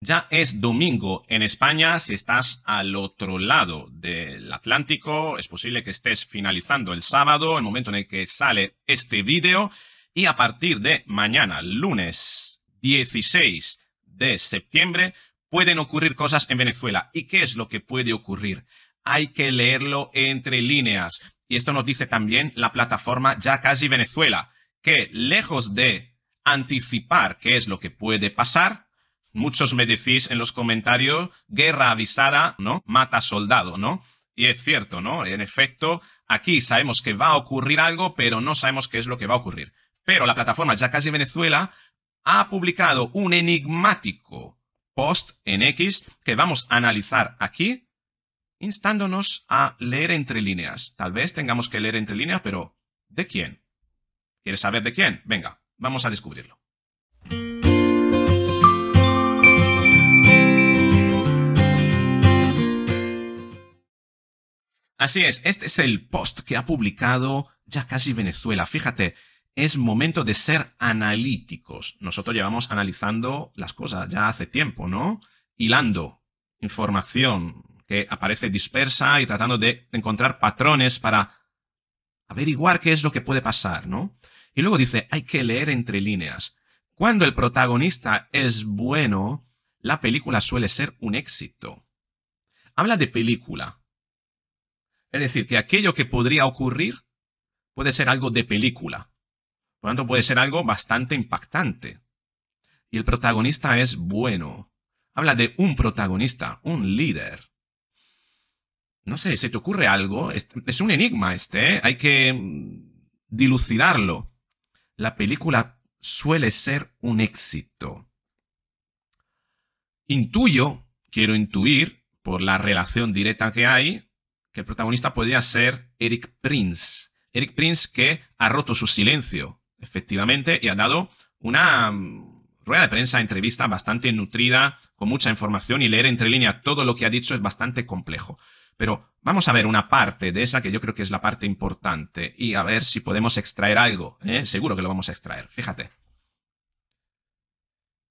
Ya es domingo en España, si estás al otro lado del Atlántico, es posible que estés finalizando el sábado, el momento en el que sale este vídeo, y a partir de mañana, lunes 16 de septiembre, pueden ocurrir cosas en Venezuela. ¿Y qué es lo que puede ocurrir? Hay que leerlo entre líneas. Y esto nos dice también la plataforma Ya Casi Venezuela, que lejos de anticipar qué es lo que puede pasar, Muchos me decís en los comentarios, guerra avisada, ¿no? Mata soldado, ¿no? Y es cierto, ¿no? En efecto, aquí sabemos que va a ocurrir algo, pero no sabemos qué es lo que va a ocurrir. Pero la plataforma Ya Casi Venezuela ha publicado un enigmático post en X que vamos a analizar aquí, instándonos a leer entre líneas. Tal vez tengamos que leer entre líneas, pero ¿de quién? ¿Quieres saber de quién? Venga, vamos a descubrirlo. Así es, este es el post que ha publicado ya casi Venezuela. Fíjate, es momento de ser analíticos. Nosotros llevamos analizando las cosas ya hace tiempo, ¿no? Hilando información que aparece dispersa y tratando de encontrar patrones para averiguar qué es lo que puede pasar, ¿no? Y luego dice, hay que leer entre líneas. Cuando el protagonista es bueno, la película suele ser un éxito. Habla de película, es decir, que aquello que podría ocurrir puede ser algo de película. Por lo tanto, puede ser algo bastante impactante. Y el protagonista es bueno. Habla de un protagonista, un líder. No sé, ¿se te ocurre algo? Es un enigma este, ¿eh? hay que mm, dilucidarlo. La película suele ser un éxito. Intuyo, quiero intuir, por la relación directa que hay, que el protagonista podría ser Eric Prince. Eric Prince que ha roto su silencio, efectivamente, y ha dado una mm, rueda de prensa, entrevista bastante nutrida, con mucha información y leer entre líneas todo lo que ha dicho es bastante complejo. Pero vamos a ver una parte de esa que yo creo que es la parte importante y a ver si podemos extraer algo. ¿eh? Seguro que lo vamos a extraer. Fíjate.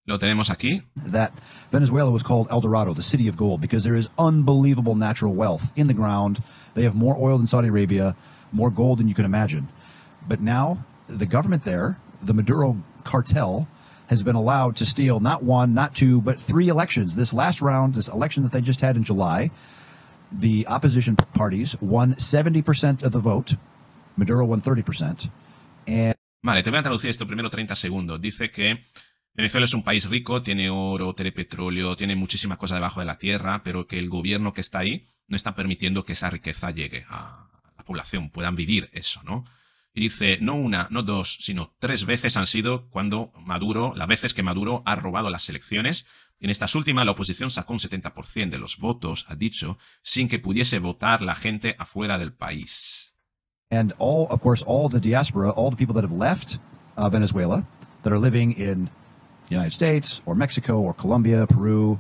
Lo tenemos aquí. That Venezuela was called El Dorado, the city of gold, because there is unbelievable natural wealth in the ground. They have more oil than Saudi Arabia, more gold than you can imagine. But now the government there, the Maduro cartel, has been allowed to steal not one, not two, but three elections. This last round, this election that they just had in July, the opposition parties won 70% of the vote. Maduro won 30%. And Vale, te voy a traducir esto primero 30 segundos. Dice que Venezuela es un país rico, tiene oro, tiene petróleo, tiene muchísimas cosas debajo de la tierra, pero que el gobierno que está ahí no está permitiendo que esa riqueza llegue a la población, puedan vivir eso, ¿no? Y dice, no una, no dos, sino tres veces han sido cuando Maduro, las veces que Maduro ha robado las elecciones. En estas últimas la oposición sacó un 70% de los votos, ha dicho, sin que pudiese votar la gente afuera del país. And all, of course, all the diaspora, all the people that have left uh, Venezuela, that are living in the United States or Mexico or Colombia, Peru,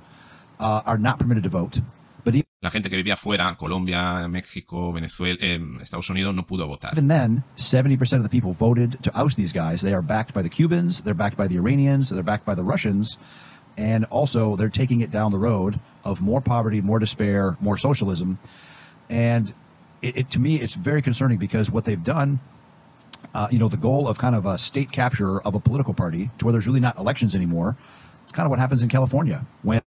uh, are not permitted to vote. But even La gente que vivía fuera, Colombia, México, Venezuela, eh, Estados Unidos, no pudo votar. Even then, 70% of the people voted to oust these guys. They are backed by the Cubans, they're backed by the Iranians, they're backed by the Russians, and also they're taking it down the road of more poverty, more despair, more socialism. And it, it to me, it's very concerning because what they've done uh, you know, the goal of kind of a state capture of a political party to where there's really not elections anymore. It's kind of what happens in California when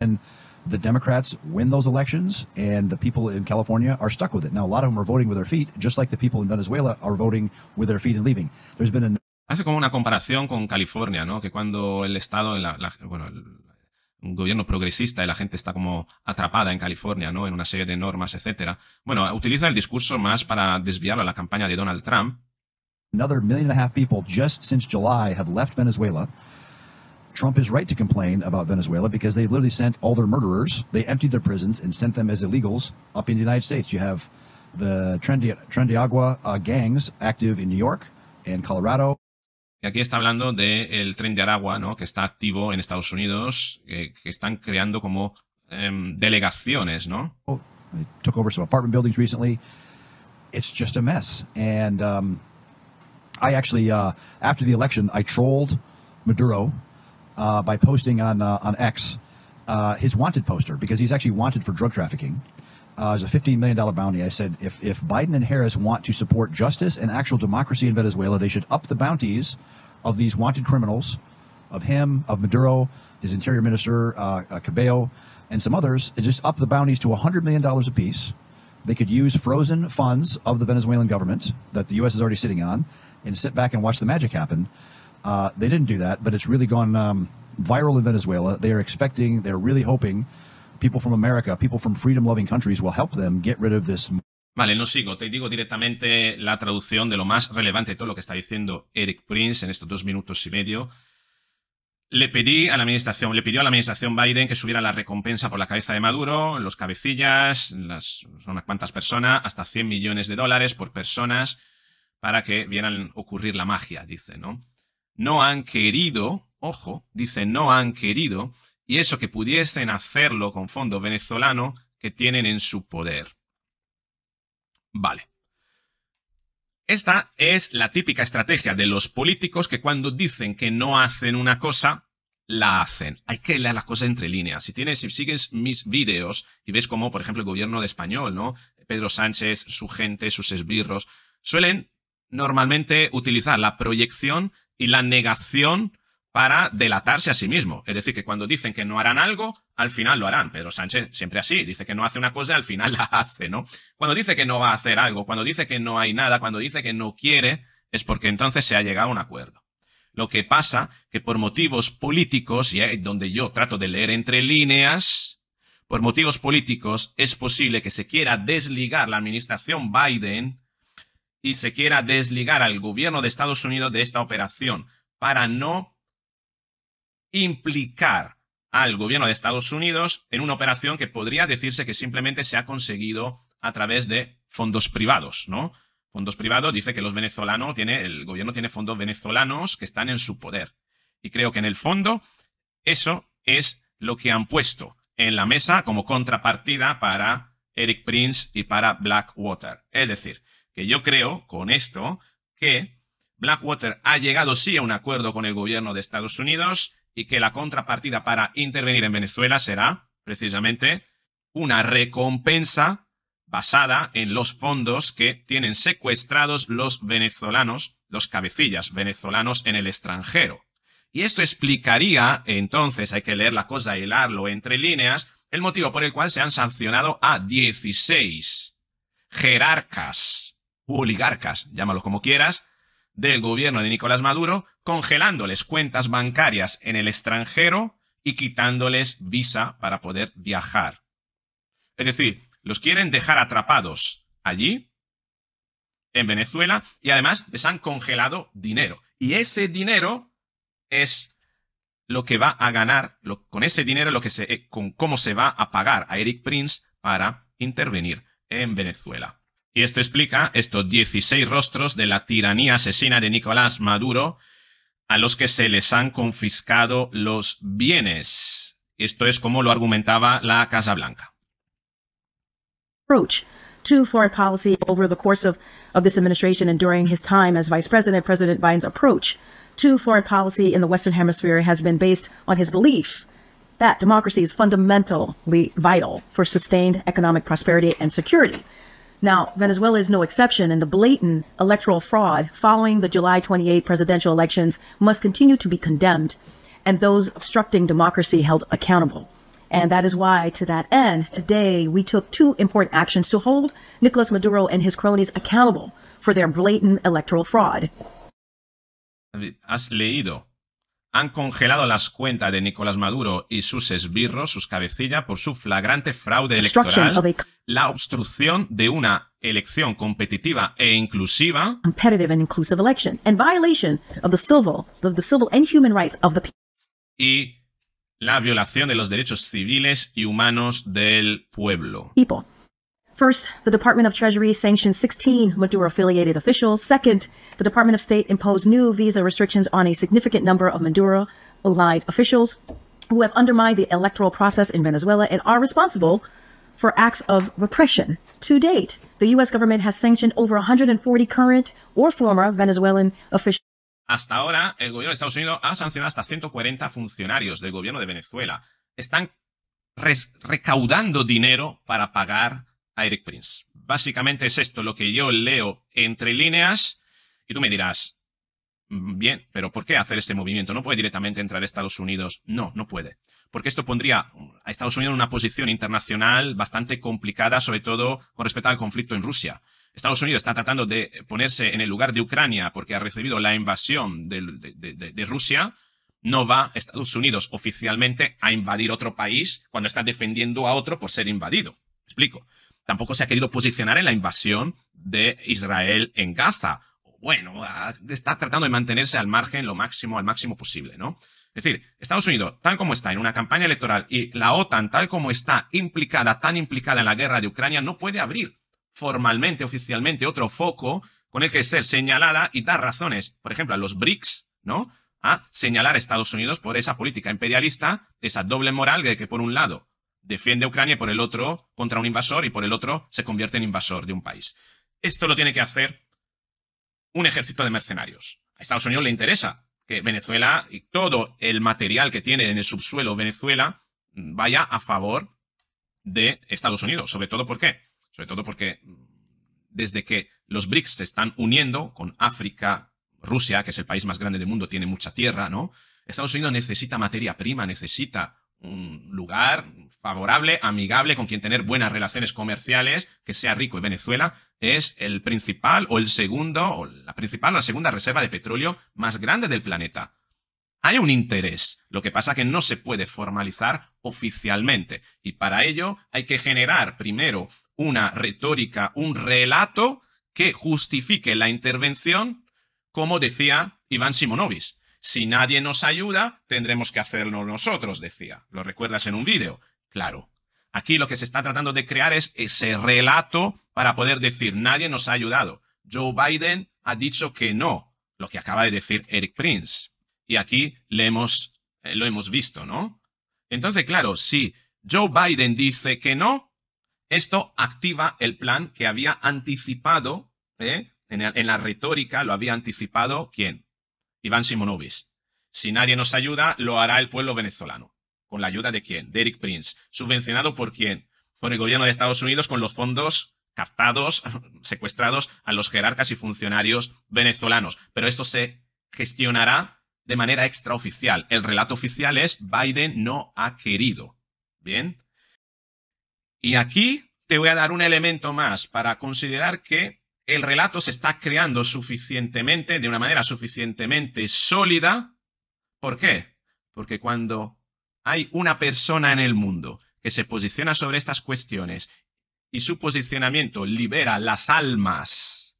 and the Democrats win those elections and the people in California are stuck with it. Now, a lot of them are voting with their feet, just like the people in Venezuela are voting with their feet and leaving. There's been a Hace como una comparación con California, ¿no? Que cuando el Estado, la, la, bueno, el, un gobierno progresista y la gente está como atrapada en California, ¿no? En una serie de normas, etcétera. Bueno, utiliza el discurso más para desviarlo a la campaña de Donald Trump, Another million and a half people just since July have left Venezuela. Trump is right to complain about Venezuela because they literally sent all their murderers, they emptied their prisons and sent them as illegals up in the United States. You have the Trendiagua uh, gangs active in New York and Colorado. Y aquí está hablando del de tren de Aragua, ¿no? que está activo en Estados Unidos, eh, que están creando como eh, delegaciones, ¿no? Oh, took over some apartment buildings recently. It's just a mess. And um, I actually, uh, after the election, I trolled Maduro uh, by posting on uh, on X uh, his wanted poster because he's actually wanted for drug trafficking. Uh, as a $15 million bounty. I said, if, if Biden and Harris want to support justice and actual democracy in Venezuela, they should up the bounties of these wanted criminals, of him, of Maduro, his interior minister, uh, uh Cabello, and some others, and just up the bounties to $100 million apiece. They could use frozen funds of the Venezuelan government that the U.S. is already sitting on and sit back and watch the magic happen. Uh, they didn't do that, but it's really gone um, viral in Venezuela. They are expecting, they're really hoping people from America, people from freedom loving countries will help them get rid of this. Vale, no sigo, te digo directamente la traducción de lo más relevante de todo lo que está diciendo Eric Prince en estos dos minutos y medio. Le pedí a la administración, le pidió a la administración Biden que subiera la recompensa por la cabeza de Maduro, los cabecillas, las, unas cuantas personas, hasta 100 millones de dólares por personas para que vieran ocurrir la magia, dice, ¿no? No han querido, ojo, dice, no han querido, y eso que pudiesen hacerlo con fondo venezolano, que tienen en su poder. Vale. Esta es la típica estrategia de los políticos que cuando dicen que no hacen una cosa, la hacen. Hay que leer las cosas entre líneas. Si tienes, si sigues mis vídeos y ves cómo, por ejemplo, el gobierno de español, ¿no? Pedro Sánchez, su gente, sus esbirros, suelen normalmente utilizar la proyección y la negación para delatarse a sí mismo. Es decir, que cuando dicen que no harán algo, al final lo harán. Pedro Sánchez siempre así, dice que no hace una cosa, al final la hace, ¿no? Cuando dice que no va a hacer algo, cuando dice que no hay nada, cuando dice que no quiere, es porque entonces se ha llegado a un acuerdo. Lo que pasa que por motivos políticos, y es donde yo trato de leer entre líneas, por motivos políticos es posible que se quiera desligar la administración Biden y se quiera desligar al gobierno de Estados Unidos de esta operación para no implicar al gobierno de Estados Unidos en una operación que podría decirse que simplemente se ha conseguido a través de fondos privados, ¿no? Fondos privados dice que los venezolanos tiene el gobierno tiene fondos venezolanos que están en su poder. Y creo que en el fondo eso es lo que han puesto en la mesa como contrapartida para Eric Prince y para Blackwater. Es decir, que yo creo con esto que Blackwater ha llegado sí a un acuerdo con el gobierno de Estados Unidos y que la contrapartida para intervenir en Venezuela será precisamente una recompensa basada en los fondos que tienen secuestrados los venezolanos, los cabecillas venezolanos en el extranjero. Y esto explicaría, entonces, hay que leer la cosa y hilarlo entre líneas, el motivo por el cual se han sancionado a 16 jerarcas oligarcas, llámalos como quieras, del gobierno de Nicolás Maduro, congelándoles cuentas bancarias en el extranjero y quitándoles visa para poder viajar. Es decir, los quieren dejar atrapados allí, en Venezuela, y además les han congelado dinero. Y ese dinero es lo que va a ganar, con ese dinero, lo que eh, con cómo se va a pagar a Eric Prince para intervenir en Venezuela. Y esto explica estos 16 rostros de la tiranía asesina de Nicolás Maduro a los que se les han confiscado los bienes. Esto es como lo argumentaba la Casa Blanca. Approach to foreign policy over the course of, of this administration and during his time as vice president, President Biden's approach to foreign policy in the Western Hemisphere has been based on his belief that democracy is fundamentally vital for sustained economic prosperity and security. Now, Venezuela is no exception, and the blatant electoral fraud following the July 28 presidential elections must continue to be condemned and those obstructing democracy held accountable. And that is why, to that end, today we took two important actions to hold Nicolas Maduro and his cronies accountable for their blatant electoral fraud. Has leído han congelado las cuentas de Nicolás Maduro y sus esbirros, sus cabecillas, por su flagrante fraude electoral, la obstrucción de una elección competitiva e inclusiva, y la violación de los derechos civiles y humanos del pueblo. First, the Department of Treasury sanctioned 16 Maduro-affiliated officials. Second, the Department of State imposed new visa restrictions on a significant number of Maduro-allied officials who have undermined the electoral process in Venezuela and are responsible for acts of repression. To date, the U.S. government has sanctioned over 140 current or former Venezuelan officials. Hasta ahora, el gobierno de Estados Unidos ha sancionado hasta 140 funcionarios del gobierno de Venezuela. Están recaudando dinero para pagar Eric Prince. Básicamente es esto lo que yo leo entre líneas y tú me dirás, mm, bien, pero ¿por qué hacer este movimiento? ¿No puede directamente entrar a Estados Unidos? No, no puede. Porque esto pondría a Estados Unidos en una posición internacional bastante complicada, sobre todo con respecto al conflicto en Rusia. Estados Unidos está tratando de ponerse en el lugar de Ucrania porque ha recibido la invasión de, Rusia, no va Estados Unidos oficialmente a invadir otro país cuando está defendiendo a otro por ser invadido. explico tampoco se ha querido posicionar en la invasión de Israel en Gaza. Bueno, ah, está tratando de mantenerse al margen lo máximo, al máximo posible, ¿no? Es decir, Estados Unidos, tal como está en una campaña electoral y la OTAN, tal como está implicada, tan implicada en la guerra de Ucrania, no puede abrir formalmente, oficialmente, otro foco con el que ser señalada y dar razones, por ejemplo, a los BRICS, ¿no? A señalar a Estados Unidos por esa política imperialista, esa doble moral de que por un lado defiende a Ucrania por el otro contra un invasor y por el otro se convierte en invasor de un país. Esto lo tiene que hacer un ejército de mercenarios. A Estados Unidos le interesa que Venezuela y todo el material que tiene en el subsuelo Venezuela vaya a favor de Estados Unidos. Sobre todo por qué? Sobre todo porque mm, desde que los BRICS se están uniendo con África, Rusia, que es el país más grande del mundo, tiene mucha tierra, ¿no? Estados Unidos necesita materia prima, necesita un lugar favorable, amigable, con quien tener buenas relaciones comerciales, que sea rico y Venezuela, es el principal o el segundo, o la principal o la segunda reserva de petróleo más grande del planeta. Hay un interés, lo que pasa que no se puede formalizar oficialmente y para ello hay que generar primero una retórica, un relato que justifique la intervención, como decía Iván Simonovic. Si nadie nos ayuda, tendremos que hacerlo nosotros, decía. ¿Lo recuerdas en un vídeo? Claro. Aquí lo que se está tratando de crear es ese relato para poder decir, nadie nos ha ayudado. Joe Biden ha dicho que no, lo que acaba de decir Eric Prince. Y aquí le hemos, eh, lo hemos visto, ¿no? Entonces, claro, si Joe Biden dice que no, esto activa el plan que había anticipado, ¿eh? en la retórica lo había anticipado, ¿quién? Iván Simonovic. Si nadie nos ayuda, lo hará el pueblo venezolano. ¿Con la ayuda de quién? Derek Prince. ¿Subvencionado por quién? Por el gobierno de Estados Unidos con los fondos captados, secuestrados a los jerarcas y funcionarios venezolanos. Pero esto se gestionará de manera extraoficial. El relato oficial es Biden no ha querido. Bien. Y aquí te voy a dar un elemento más para considerar que el relato se está creando suficientemente, de una manera suficientemente sólida. ¿Por qué? Porque cuando hay una persona en el mundo que se posiciona sobre estas cuestiones y su posicionamiento libera las almas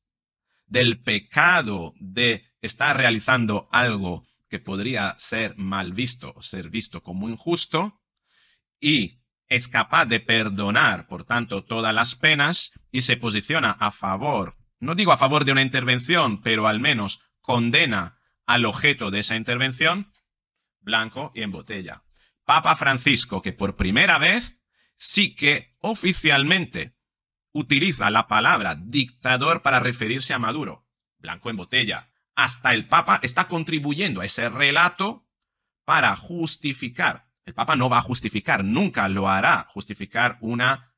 del pecado de estar realizando algo que podría ser mal visto o ser visto como injusto y es capaz de perdonar, por tanto, todas las penas y se posiciona a favor no digo a favor de una intervención, pero al menos condena al objeto de esa intervención, blanco y en botella. Papa Francisco, que por primera vez sí que oficialmente utiliza la palabra dictador para referirse a Maduro, blanco en botella. Hasta el Papa está contribuyendo a ese relato para justificar. El Papa no va a justificar, nunca lo hará, justificar una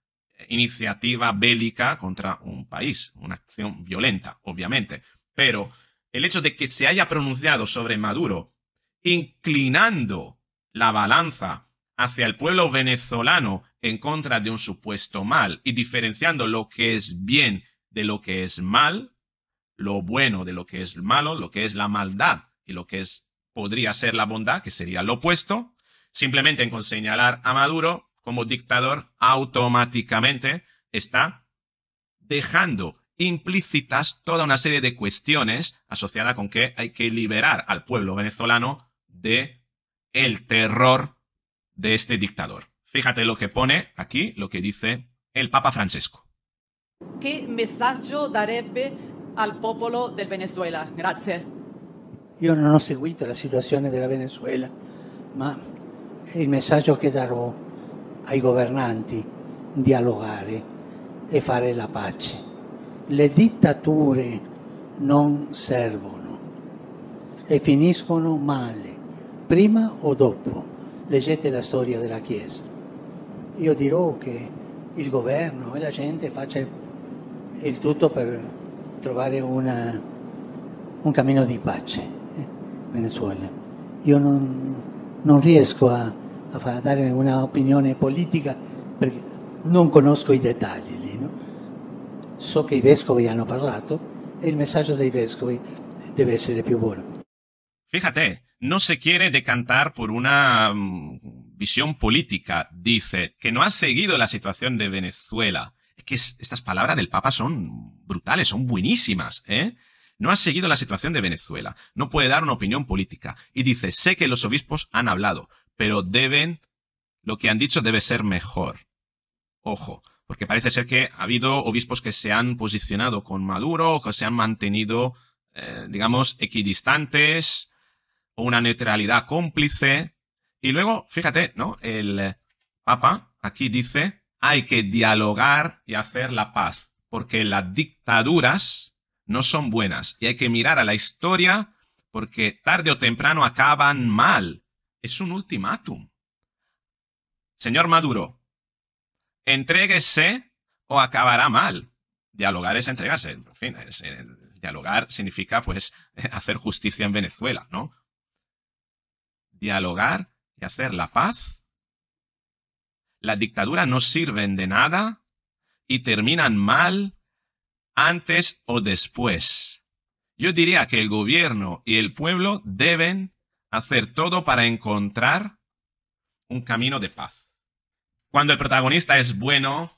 iniciativa bélica contra un país, una acción violenta, obviamente. Pero el hecho de que se haya pronunciado sobre Maduro, inclinando la balanza hacia el pueblo venezolano en contra de un supuesto mal y diferenciando lo que es bien de lo que es mal, lo bueno de lo que es malo, lo que es la maldad y lo que es podría ser la bondad, que sería lo opuesto, simplemente en señalar a Maduro como dictador, automáticamente está dejando implícitas toda una serie de cuestiones asociadas con que hay que liberar al pueblo venezolano de el terror de este dictador. Fíjate lo que pone aquí, lo que dice el Papa Francesco. ¿Qué mensaje daré al pueblo de Venezuela? Gracias. Yo no he seguido las situaciones de la Venezuela, pero el mensaje que daría ai governanti dialogare e fare la pace. Le dittature non servono e finiscono male, prima o dopo. Leggete la storia della Chiesa. Io dirò che il governo e la gente faccia il tutto per trovare una, un cammino di pace. in eh, Venezuela. Io non, non riesco a a dare una opinión política... ...porque no conozco i dettagli lì. que los che han hablado... ...y el mensaje de los dei vescovi ser essere più bueno... Fíjate, no se quiere decantar por una mm, visión política, dice, que no ha seguido la situación de Venezuela. Es que estas palabras del Papa son brutales, son buenísimas, ¿eh? No ha seguido la situación de Venezuela, no puede dar una opinión política. Y dice, sé que los obispos han hablado, pero deben, lo que han dicho debe ser mejor. Ojo, porque parece ser que ha habido obispos que se han posicionado con Maduro que se han mantenido, eh, digamos, equidistantes o una neutralidad cómplice. Y luego, fíjate, ¿no? El eh, Papa aquí dice, hay que dialogar y hacer la paz, porque las dictaduras no son buenas y hay que mirar a la historia porque tarde o temprano acaban mal. Es un ultimátum. Señor Maduro, entréguese o acabará mal. Dialogar es entregarse. En fin, eh, dialogar significa, pues, hacer justicia en Venezuela, ¿no? Dialogar y hacer la paz. Las dictaduras no sirven de nada y terminan mal antes o después. Yo diría que el gobierno y el pueblo deben hacer todo para encontrar un camino de paz. Cuando el protagonista es bueno,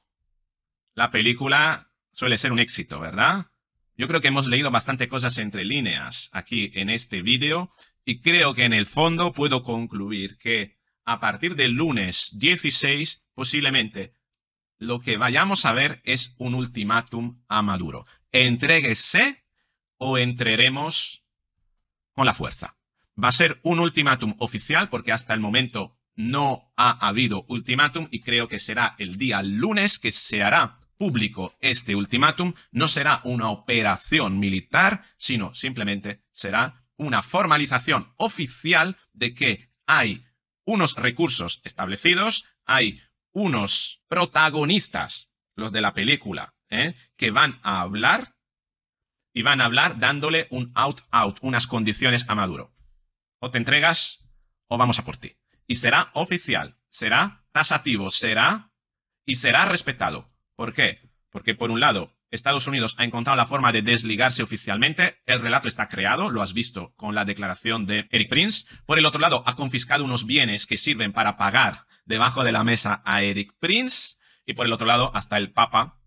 la película suele ser un éxito, ¿verdad? Yo creo que hemos leído bastante cosas entre líneas aquí en este vídeo y creo que en el fondo puedo concluir que a partir del lunes 16, posiblemente, lo que vayamos a ver es un ultimátum a Maduro. Entréguese o entraremos con la fuerza. Va a ser un ultimátum oficial porque hasta el momento no ha habido ultimátum y creo que será el día lunes que se hará público este ultimátum. No será una operación militar, sino simplemente será una formalización oficial de que hay unos recursos establecidos, hay unos protagonistas, los de la película, ¿eh? que van a hablar y van a hablar dándole un out-out, unas condiciones a Maduro. O te entregas o vamos a por ti. Y será oficial, será tasativo, será y será respetado. ¿Por qué? Porque por un lado, Estados Unidos ha encontrado la forma de desligarse oficialmente, el relato está creado, lo has visto con la declaración de Eric Prince. Por el otro lado, ha confiscado unos bienes que sirven para pagar debajo de la mesa a Eric Prince. Y por el otro lado, hasta el Papa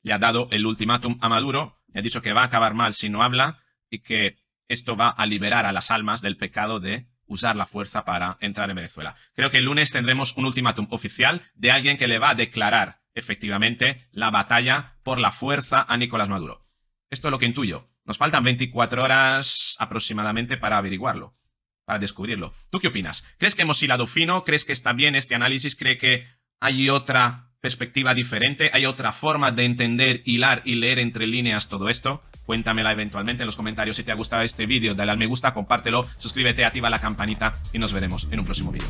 le ha dado el ultimátum a Maduro, le ha dicho que va a acabar mal si no habla y que esto va a liberar a las almas del pecado de usar la fuerza para entrar en Venezuela. Creo que el lunes tendremos un ultimátum oficial de alguien que le va a declarar efectivamente la batalla por la fuerza a Nicolás Maduro. Esto es lo que intuyo. Nos faltan 24 horas aproximadamente para averiguarlo, para descubrirlo. ¿Tú qué opinas? ¿Crees que hemos hilado fino? ¿Crees que está bien este análisis? ¿Cree que hay otra perspectiva diferente? ¿Hay otra forma de entender, hilar y leer entre líneas todo esto? Cuéntamela eventualmente en los comentarios. Si te ha gustado este vídeo, dale al me gusta, compártelo, suscríbete, activa la campanita y nos veremos en un próximo vídeo.